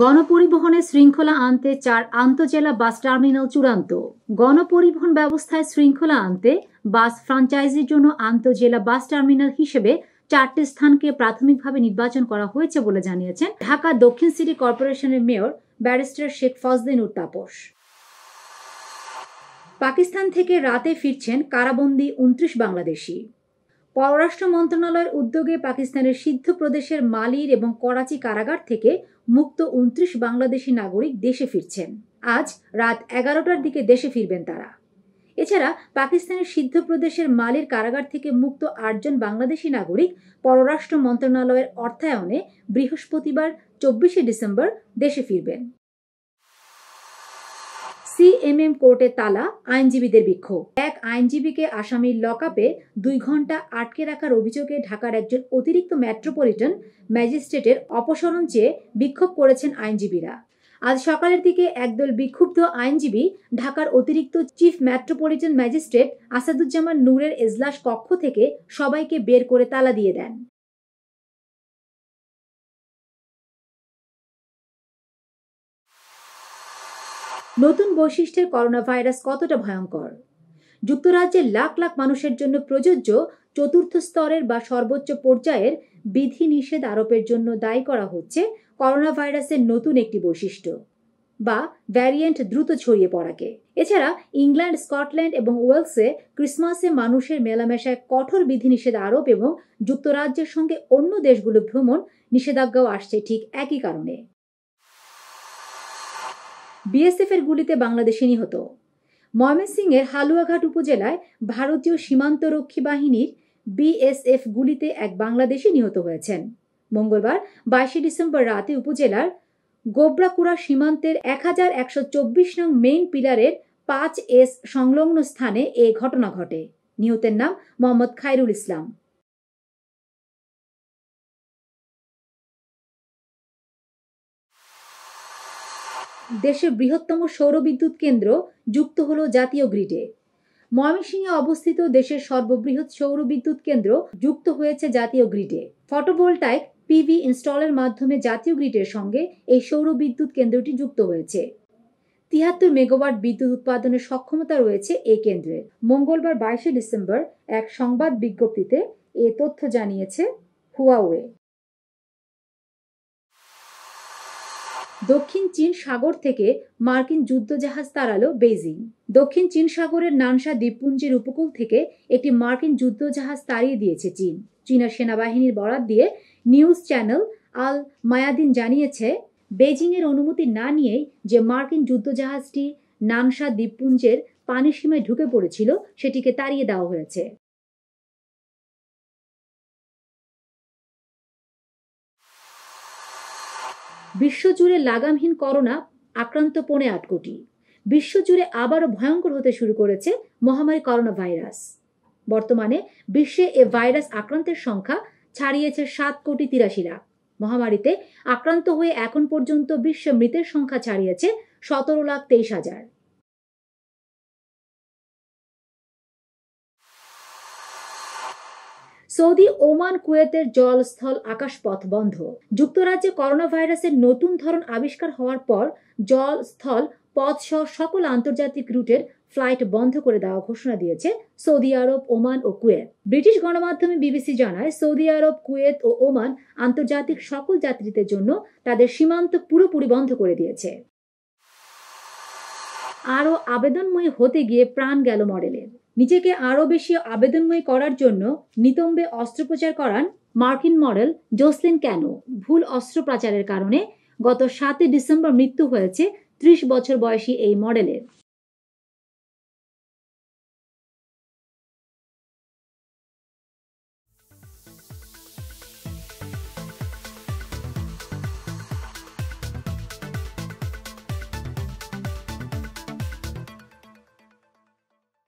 গণপরিবহনে শৃঙ্খলা আনতে চার আন্তজেলা বাস টার্মিনাল চূড়ান্ত গণপরিবহন ব্যবস্থায় শৃঙ্খলা আনতে বাস ফ্রাঞ্চাইজির জন্য আন্তজেলা বাস টার্মিনাল হিসেবে চারটি স্থানকে প্রাথমিকভাবে নির্বাচন করা হয়েছে বলে জানিয়েছেন ঢাকা দক্ষিণ সিটি কর্পোরেশনের মেয়র ব্যারিস্টার শেখ ফজদিনুর তাপস পাকিস্তান থেকে রাতে ফিরছেন কারাবন্দি উনত্রিশ বাংলাদেশি পররাষ্ট্র মন্ত্রণালয়ের উদ্যোগে পাকিস্তানের সিদ্ধ প্রদেশের মালির এবং করাচি কারাগার থেকে মুক্ত উনত্রিশ বাংলাদেশি নাগরিক দেশে ফিরছেন আজ রাত এগারোটার দিকে দেশে ফিরবেন তারা এছাড়া পাকিস্তানের সিদ্ধ প্রদেশের মালির কারাগার থেকে মুক্ত আটজন বাংলাদেশি নাগরিক পররাষ্ট্র মন্ত্রণালয়ের অর্থায়নে বৃহস্পতিবার চব্বিশে ডিসেম্বর দেশে ফিরবেন সিএমএম কোর্টে তালা আইনজীবীদের বিক্ষোভ এক আইনজীবীকে আসামির লকআপে দুই ঘন্টা আটকে রাখার অভিযোগে ঢাকার একজন অতিরিক্ত মেট্রোপলিটন ম্যাজিস্ট্রেটের অপসরণ চেয়ে বিক্ষোভ করেছেন আইনজীবীরা আজ সকালের দিকে একদল বিক্ষুব্ধ আইনজীবী ঢাকার অতিরিক্ত চিফ মেট্রোপলিটন ম্যাজিস্ট্রেট আসাদুজ্জামান নূরের এজলাস কক্ষ থেকে সবাইকে বের করে তালা দিয়ে দেন নতুন বৈশিষ্ট্যের করোনা ভাইরাস কতটা ভয়ঙ্কর যুক্তরাজ্যের লাখ লাখ মানুষের জন্য প্রযোজ্য চতুর্থ স্তরের বা সর্বোচ্চ পর্যায়ের বিধিনিষেধ আরোপের জন্য দায়ী করা হচ্ছে করোনা ভাইরাসের নতুন একটি বৈশিষ্ট্য বা ভ্যারিয়েন্ট দ্রুত ছড়িয়ে পড়াকে এছাড়া ইংল্যান্ড স্কটল্যান্ড এবং ওয়েলসে ক্রিসমাসে মানুষের মেলামেশায় কঠোর বিধিনিষেধ আরোপ এবং যুক্তরাজ্যের সঙ্গে অন্য দেশগুলো ভ্রমণ নিষেধাজ্ঞাও আসছে ঠিক একই কারণে বিএসএফের গুলিতে বাংলাদেশি নিহত ময়মনসিংহের হালুয়াঘাট উপজেলায় ভারতীয় সীমান্তরক্ষী বাহিনীর বিএসএফ গুলিতে এক বাংলাদেশি নিহত হয়েছেন মঙ্গলবার বাইশে ডিসেম্বর রাতে উপজেলার গোবরাকুড়া সীমান্তের এক হাজার একশো চব্বিশ নং মেইন পিলারের পাঁচ এস সংলগ্ন স্থানে এ ঘটনা ঘটে নিহতের নাম মোহাম্মদ খায়রুল ইসলাম দেশের বৃহত্তম সৌরবিদ্যুৎ কেন্দ্র যুক্ত হল জাতীয় গ্রিডে ময়মনসিংহে অবস্থিত দেশের সর্ববৃহৎ সৌরবিদ্যুৎ কেন্দ্র যুক্ত হয়েছে জাতীয় গ্রিডে ফটোভোল্টাইক পিভি ইনস্টলের মাধ্যমে জাতীয় গ্রিডের সঙ্গে এই সৌরবিদ্যুৎ কেন্দ্রটি যুক্ত হয়েছে তিয়াত্তর মেগাওয়াট বিদ্যুৎ উৎপাদনের সক্ষমতা রয়েছে এই কেন্দ্রে মঙ্গলবার বাইশে ডিসেম্বর এক সংবাদ বিজ্ঞপ্তিতে এ তথ্য জানিয়েছে হুয়াওয়ে দক্ষিণ চীন সাগর থেকে মার্কিন যুদ্ধজাহাজ তাড়ালো বেইজিং দক্ষিণ চীন সাগরের নানসা দ্বীপপুঞ্জের উপকূল থেকে একটি মার্কিন যুদ্ধজাহাজ তাড়িয়ে দিয়েছে চীন চীনা সেনাবাহিনীর বরাত দিয়ে নিউজ চ্যানেল আল মায়াদিন জানিয়েছে এর অনুমতি না নিয়েই যে মার্কিন যুদ্ধজাহাজটি নানসা দ্বীপপুঞ্জের পানিসীমায় ঢুকে পড়েছিল সেটিকে তাড়িয়ে দেওয়া হয়েছে বিশ্বজুড়ে লাগামহীন করোনা আক্রান্ত পোনে আট কোটি বিশ্বজুড়ে আবারও ভয়ঙ্কর হতে শুরু করেছে মহামারী করোনা ভাইরাস বর্তমানে বিশ্বে এ ভাইরাস আক্রান্তের সংখ্যা ছাড়িয়েছে সাত কোটি তিরাশি লাখ মহামারীতে আক্রান্ত হয়ে এখন পর্যন্ত বিশ্বে মৃতের সংখ্যা ছাড়িয়েছে সতেরো লাখ তেইশ হাজার সৌদি ওমান কুয়েতের জল স্থল আকাশপথ বন্ধ যুক্তরাজ্যে করোনা ভাইরাসের নতুন ধরন আবিষ্কার হওয়ার পর জল স্থল পথসহ সকল আন্তর্জাতিক রুটের ফ্লাইট বন্ধ করে দেওয়া ঘোষণা দিয়েছে সৌদি আরব ওমান ও কুয়েত ব্রিটিশ গণমাধ্যমে বিবিসি জানায় সৌদি আরব কুয়েত ও ওমান আন্তর্জাতিক সকল যাত্রীদের জন্য তাদের সীমান্ত পুরোপুরি বন্ধ করে দিয়েছে আরও আবেদনময়ী হতে গিয়ে প্রাণ গেল মডেলের নিজেকে আরও বেশি আবেদনময় করার জন্য নিতম্বে অস্ত্রোপচার করান মার্কিন মডেল জোসলিন ক্যানো ভুল অস্ত্রোপচারের কারণে গত সাতই ডিসেম্বর মৃত্যু হয়েছে ত্রিশ বছর বয়সী এই মডেলের